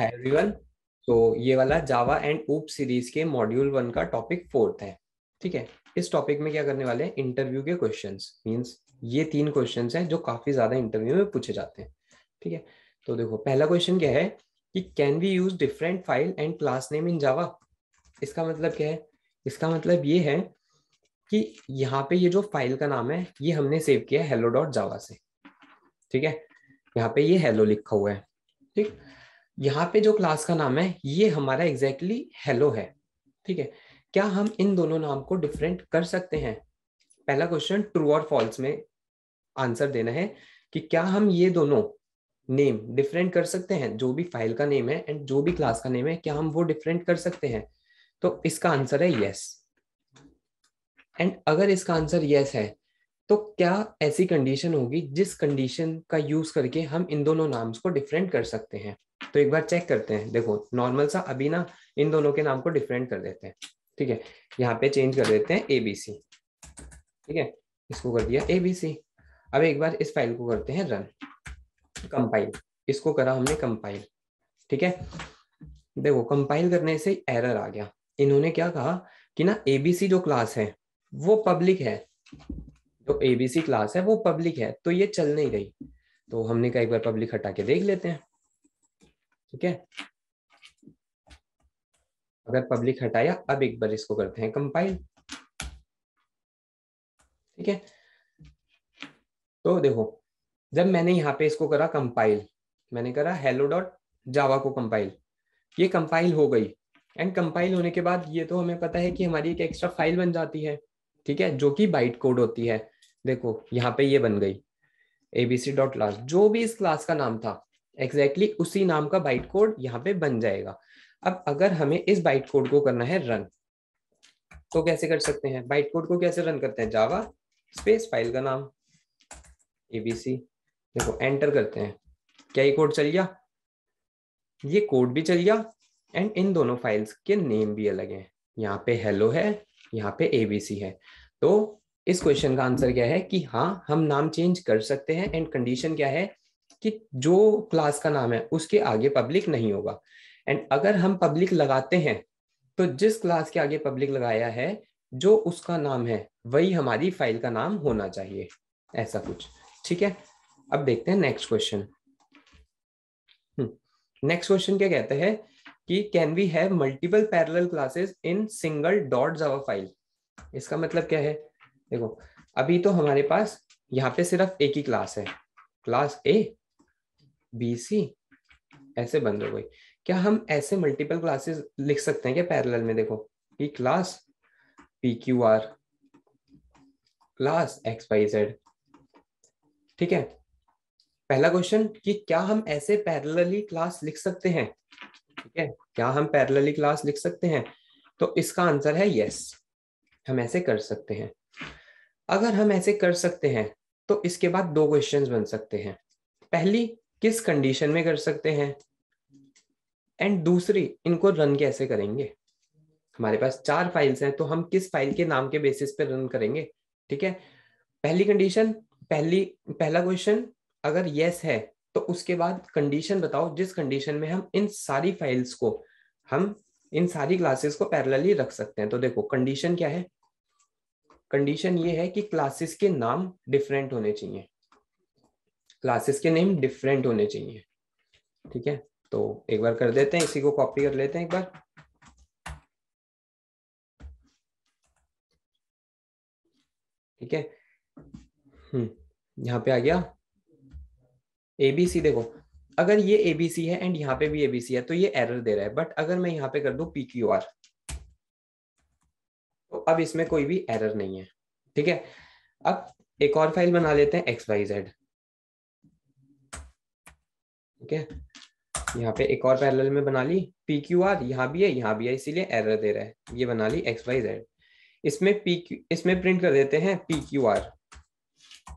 Hi everyone तो ये वाला जावा एंड ऊप सीरीज के मॉड्यूल वन का टॉपिक फोर्थ है ठीक है इस टॉपिक में क्या करने वाले हैं इंटरव्यू के क्वेश्चंस मींस ये तीन क्वेश्चंस हैं जो काफी ज्यादा इंटरव्यू में पूछे जाते हैं ठीक है तो देखो पहला क्वेश्चन क्या है कि can we use different file and class name in Java इसका मतलब क्या है इसका मतलब ये है कि यहाँ पे ये जो फाइल का नाम है ये हमने सेव किया हैलो डॉट जावा से ठीक है यहाँ पे ये हेलो लिखा हुआ है ठीक यहाँ पे जो क्लास का नाम है ये हमारा एग्जैक्टली exactly हेलो है ठीक है क्या हम इन दोनों नाम को डिफरेंट कर सकते हैं पहला क्वेश्चन ट्रू और फॉल्स में आंसर देना है कि क्या हम ये दोनों नेम डिफरेंट कर सकते हैं जो भी फाइल का नेम है एंड जो भी क्लास का नेम है क्या हम वो डिफरेंट कर सकते हैं तो इसका आंसर है यस एंड अगर इसका आंसर यस है तो क्या ऐसी कंडीशन होगी जिस कंडीशन का यूज करके हम इन दोनों नाम्स को डिफरेंट कर सकते हैं तो एक बार चेक करते हैं देखो नॉर्मल सा अभी ना इन दोनों के नाम को डिफरेंट कर देते हैं ठीक है यहाँ पे चेंज कर देते हैं एबीसी ठीक है इसको कर दिया ए बी सी अब एक बार इस फाइल को करते हैं रन कंपाइल इसको करा हमने कंपाइल ठीक है देखो कंपाइल करने से एरर आ गया इन्होंने क्या कहा कि ना एबीसी जो क्लास है वो पब्लिक है जो एबीसी क्लास है वो पब्लिक है तो ये चल नहीं रही तो हमने कहा एक बार पब्लिक हटा के देख लेते हैं ठीक है अगर पब्लिक हटाया अब एक बार इसको करते हैं कंपाइल ठीक है तो देखो जब मैंने यहाँ पे इसको करा कंपाइल मैंने करा हेलो डॉट जावा को कंपाइल ये कंपाइल हो गई एंड कंपाइल होने के बाद ये तो हमें पता है कि हमारी एक एक्स्ट्रा फाइल बन जाती है ठीक है जो कि बाइट कोड होती है देखो यहाँ पे ये बन गई एबीसी डॉट क्लास जो भी इस क्लास का नाम था एग्जैक्टली exactly उसी नाम का बाइट कोड यहाँ पे बन जाएगा अब अगर हमें इस बाइट कोड को करना है रन तो कैसे कर सकते हैं बाइट कोड को कैसे रन करते हैं जावा स्पेस फाइल का नाम एबीसी देखो एंटर करते हैं क्या ये कोड चल गया ये कोड भी चल गया एंड इन दोनों फाइल्स के नेम भी अलग हैं यहाँ पे हेलो है यहाँ पे एबीसी है तो इस क्वेश्चन का आंसर क्या है कि हाँ हम नाम चेंज कर सकते हैं एंड कंडीशन क्या है कि जो क्लास का नाम है उसके आगे पब्लिक नहीं होगा एंड अगर हम पब्लिक लगाते हैं तो जिस क्लास के आगे पब्लिक लगाया है जो उसका नाम है वही हमारी फाइल का नाम होना चाहिए ऐसा कुछ ठीक है अब देखते हैं नेक्स्ट क्वेश्चन नेक्स्ट क्वेश्चन क्या कहते हैं कि can we have multiple parallel classes in single dot Java file इसका मतलब क्या है देखो अभी तो हमारे पास यहाँ पे सिर्फ एक ही क्लास है क्लास ए बी सी ऐसे बंद हो गई क्या हम ऐसे मल्टीपल क्लासेस लिख सकते हैं क्या पैरेलल में देखो ये class P Q R class X Y Z ठीक है पहला क्वेश्चन कि क्या हम ऐसे पैरेलली क्लास लिख सकते हैं ठीक है क्या हम पैरेलली क्लास लिख सकते हैं तो इसका आंसर है यस हम ऐसे कर सकते हैं अगर हम ऐसे कर सकते हैं तो इसके बाद दो क्वेश्चंस बन सकते हैं पहली किस कंडीशन में कर सकते हैं एंड दूसरी इनको रन कैसे करेंगे हमारे पास चार फाइल्स हैं तो हम किस फाइल के नाम के बेसिस पे रन करेंगे ठीक है पहली कंडीशन पहली पहला क्वेश्चन अगर यस है तो उसके बाद कंडीशन बताओ जिस कंडीशन में हम इन सारी फाइल्स को हम इन सारी क्लासेस को पैरेलली रख सकते हैं तो देखो कंडीशन क्या है कंडीशन ये है कि क्लासेस के नाम डिफरेंट होने चाहिए क्लासेस के नेम डिफरेंट होने चाहिए ठीक है तो एक बार कर देते हैं इसी को कॉपी कर लेते हैं एक बार ठीक है हम्म यहाँ पे आ गया एबीसी देखो अगर ये एबीसी है एंड यहाँ पे भी एबीसी है तो ये एरर दे रहा है बट अगर मैं यहाँ पे कर दू क्यू आर तो अब इसमें कोई भी एरर नहीं है ठीक है अब एक और फाइल बना लेते हैं एक्स वाई जेड ठीक है यहाँ पे एक और पैरेलल में बना ली पी क्यू आर यहाँ भी है यहाँ भी है इसीलिए एरर दे रहा है ये बना ली एक्स वाई जेड इसमें पी क्यू इसमें प्रिंट कर देते हैं पी क्यू आर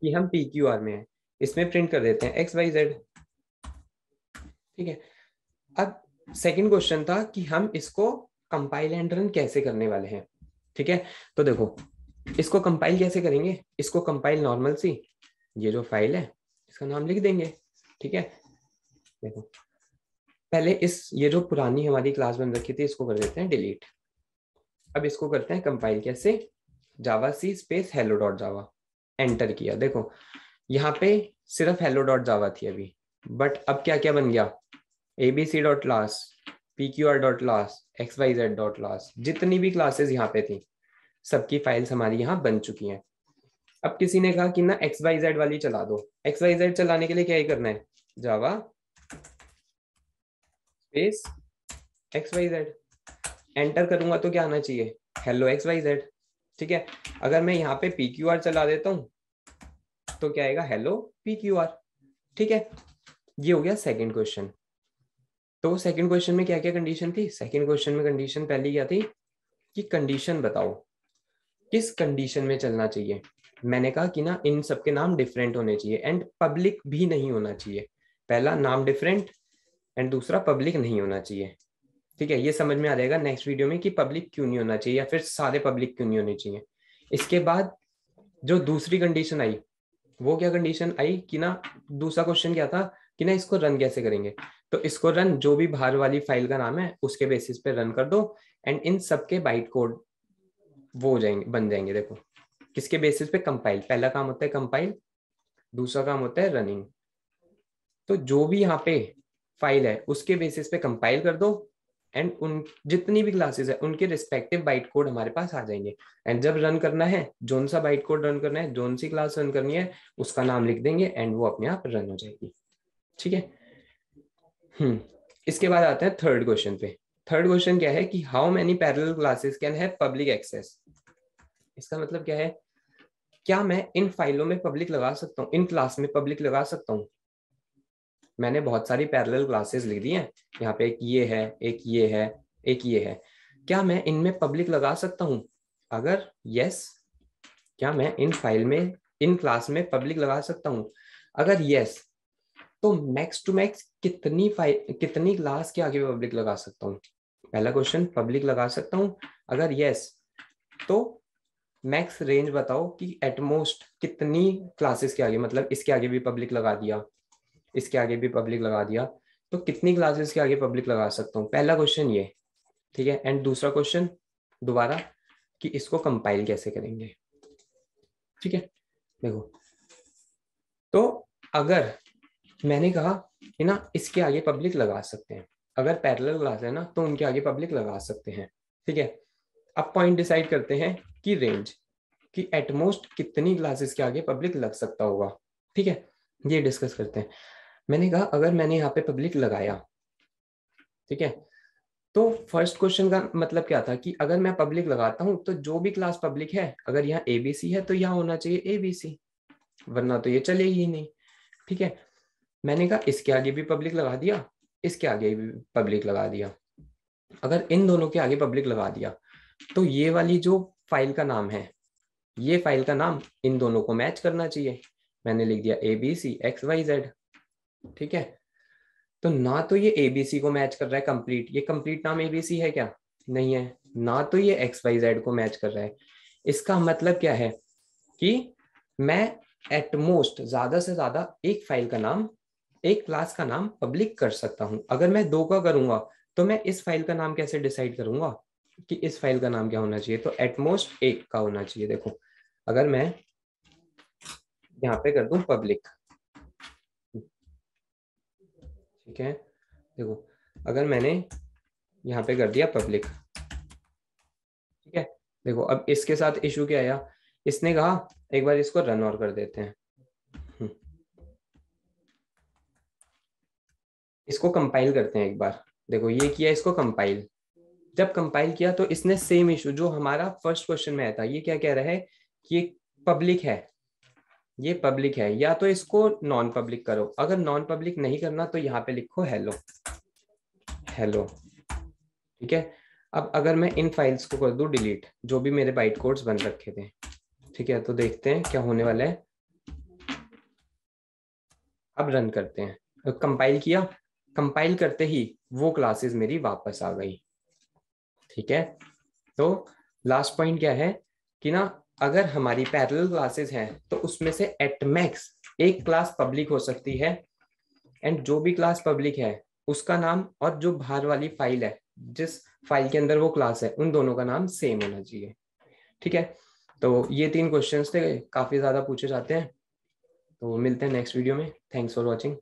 कि हम पी क्यू आर में है इसमें प्रिंट कर देते हैं एक्स वाई जेड ठीक है अब सेकंड क्वेश्चन था कि हम इसको कंपाइल एंड रन कैसे करने वाले हैं ठीक है तो देखो इसको कंपाइल कैसे करेंगे इसको कंपाइल नॉर्मल सी ये जो फाइल है इसका नाम लिख देंगे ठीक है देखो पहले इस ये जो पुरानी हमारी क्लास बन रखी थी इसको कर देते हैं डिलीट अब इसको करते हैं कंपाइल कैसे Java C space hello dot Java enter किया देखो यहाँ पे सिर्फ हेलो डॉट जावा थी अभी बट अब क्या क्या बन गया A B C dot last P Q R dot last X Y Z dot last जितनी भी क्लासेस यहाँ पे थी सबकी फाइल्स हमारी यहाँ बन चुकी हैं अब किसी ने कहा कि ना एक्स वाई जेड वाली चला दो एक्स वाई जेड चलाने के लिए क्या ही करना है Java space X Y Z enter करूंगा तो क्या आना चाहिए हेलो एक्स वाई जेड ठीक है अगर मैं यहाँ पे पी क्यू आर चला देता हूं तो क्या आएगा हेलो पी क्यू आर ठीक है ये हो गया सेकंड क्वेश्चन तो सेकंड क्वेश्चन में क्या क्या कंडीशन थी सेकंड क्वेश्चन में कंडीशन पहली क्या थी कि कंडीशन बताओ किस कंडीशन में चलना चाहिए मैंने कहा कि ना इन सबके नाम डिफरेंट होने चाहिए एंड पब्लिक भी नहीं होना चाहिए पहला नाम डिफरेंट एंड दूसरा पब्लिक नहीं होना चाहिए ठीक है ये समझ में आ जाएगा नेक्स्ट वीडियो में कि पब्लिक क्यों नहीं होना चाहिए या फिर सारे पब्लिक क्यों नहीं होने चाहिए इसके बाद जो दूसरी कंडीशन आई वो क्या कंडीशन आई कि ना दूसरा क्वेश्चन क्या था कि ना इसको रन कैसे करेंगे तो इसको रन जो भी बाहर वाली फाइल का नाम है उसके बेसिस पे रन कर दो एंड इन सबके बाइट कोड वो हो जाएंगे बन जाएंगे देखो किसके बेसिस पे कंपाइल पहला काम होता है कंपाइल दूसरा काम होता है रनिंग तो जो भी यहाँ पे फाइल है उसके बेसिस पे कंपाइल कर दो एंड उन जितनी भी क्लासेस है उनके रिस्पेक्टिव बाइट कोड हमारे पास आ जाएंगे एंड जब रन करना है जोन सा बाइट कोड रन करना है जोन सी क्लास रन करनी है उसका नाम लिख देंगे एंड वो अपने आप रन हो जाएगी ठीक है हम्म इसके बाद आते हैं थर्ड क्वेश्चन पे थर्ड क्वेश्चन क्या है कि how many parallel classes can have public access इसका मतलब क्या है क्या मैं इन फाइलों में पब्लिक लगा सकता हूँ इन क्लास में पब्लिक लगा सकता हूँ मैंने बहुत सारी पैरेलल क्लासेस लिख ली हैं यहाँ पे एक ये है एक ये है एक ये है क्या मैं इनमें पब्लिक लगा सकता हूँ अगर यस क्या मैं इन फाइल में इन क्लास में पब्लिक लगा सकता हूँ अगर यस तो मैक्स टू मैक्स कितनी फाइल कितनी क्लास के आगे पब्लिक लगा सकता हूँ पहला क्वेश्चन पब्लिक लगा सकता हूँ अगर यस तो मैक्स रेंज बताओ कि एटमोस्ट कितनी क्लासेस के आगे मतलब इसके आगे भी पब्लिक लगा दिया इसके आगे भी पब्लिक लगा दिया तो कितनी क्लासेस के आगे पब्लिक लगा सकता हूँ पहला क्वेश्चन ये ठीक है एंड दूसरा क्वेश्चन दोबारा कि इसको कंपाइल कैसे करेंगे ठीक है देखो तो अगर मैंने कहा कि ना इसके आगे पब्लिक लगा सकते हैं अगर पैरल क्लास है ना तो उनके आगे पब्लिक लगा सकते हैं ठीक है अब पॉइंट डिसाइड करते हैं कि रेंज कि एटमोस्ट कितनी क्लासेस के आगे पब्लिक लग सकता होगा ठीक है ये डिस्कस करते हैं मैंने कहा अगर मैंने यहाँ पे पब्लिक लगाया ठीक है तो फर्स्ट क्वेश्चन का मतलब क्या था कि अगर मैं पब्लिक लगाता हूं तो जो भी क्लास पब्लिक है अगर यहाँ एबीसी है तो यहाँ होना चाहिए एबीसी वरना तो ये चलेगी ही नहीं ठीक है मैंने कहा इसके आगे भी पब्लिक लगा दिया इसके आगे भी पब्लिक लगा दिया अगर इन दोनों के आगे पब्लिक लगा दिया तो ये वाली जो फाइल का नाम है ये फाइल का नाम इन दोनों को मैच करना चाहिए मैंने लिख दिया A B C X Y Z ठीक है तो ना तो ये एबीसी को मैच कर रहा है कंप्लीट ये कंप्लीट नाम एबीसी है क्या नहीं है ना तो ये एक्स वाई जेड को मैच कर रहा है इसका मतलब क्या है कि मैं एटमोस्ट ज्यादा से ज्यादा एक फाइल का नाम एक क्लास का नाम पब्लिक कर सकता हूं अगर मैं दो का करूंगा तो मैं इस फाइल का नाम कैसे डिसाइड करूंगा कि इस फाइल का नाम क्या होना चाहिए तो एटमोस्ट एक का होना चाहिए देखो अगर मैं यहां पे कर दू पब्लिक ठीक है देखो अगर मैंने यहाँ पे कर दिया पब्लिक ठीक है देखो अब इसके साथ इशू क्या आया इसने कहा एक बार इसको रन और कर देते हैं हम्म। इसको कंपाइल करते हैं एक बार देखो ये किया इसको कंपाइल जब कंपाइल किया तो इसने सेम इशू जो हमारा फर्स्ट क्वेश्चन में आया था ये क्या कह रहा है कि ये पब्लिक है ये पब्लिक है या तो इसको नॉन पब्लिक करो अगर नॉन पब्लिक नहीं करना तो यहाँ पे लिखो हेलो हेलो ठीक है अब अगर मैं इन फाइल्स को कर दू डिलीट जो भी मेरे बाइट कोड्स बन रखे थे ठीक है तो देखते हैं क्या होने वाला है अब रन करते हैं कंपाइल तो किया कंपाइल करते ही वो क्लासेस मेरी वापस आ गई ठीक है तो लास्ट पॉइंट क्या है कि ना अगर हमारी पैरल क्लासेस हैं तो उसमें से एटमैक्स एक क्लास पब्लिक हो सकती है एंड जो भी क्लास पब्लिक है उसका नाम और जो बाहर वाली फाइल है जिस फाइल के अंदर वो क्लास है उन दोनों का नाम सेम होना चाहिए ठीक है तो ये तीन क्वेश्चन थे काफी ज्यादा पूछे जाते हैं तो मिलते हैं नेक्स्ट वीडियो में थैंक्स फॉर वॉचिंग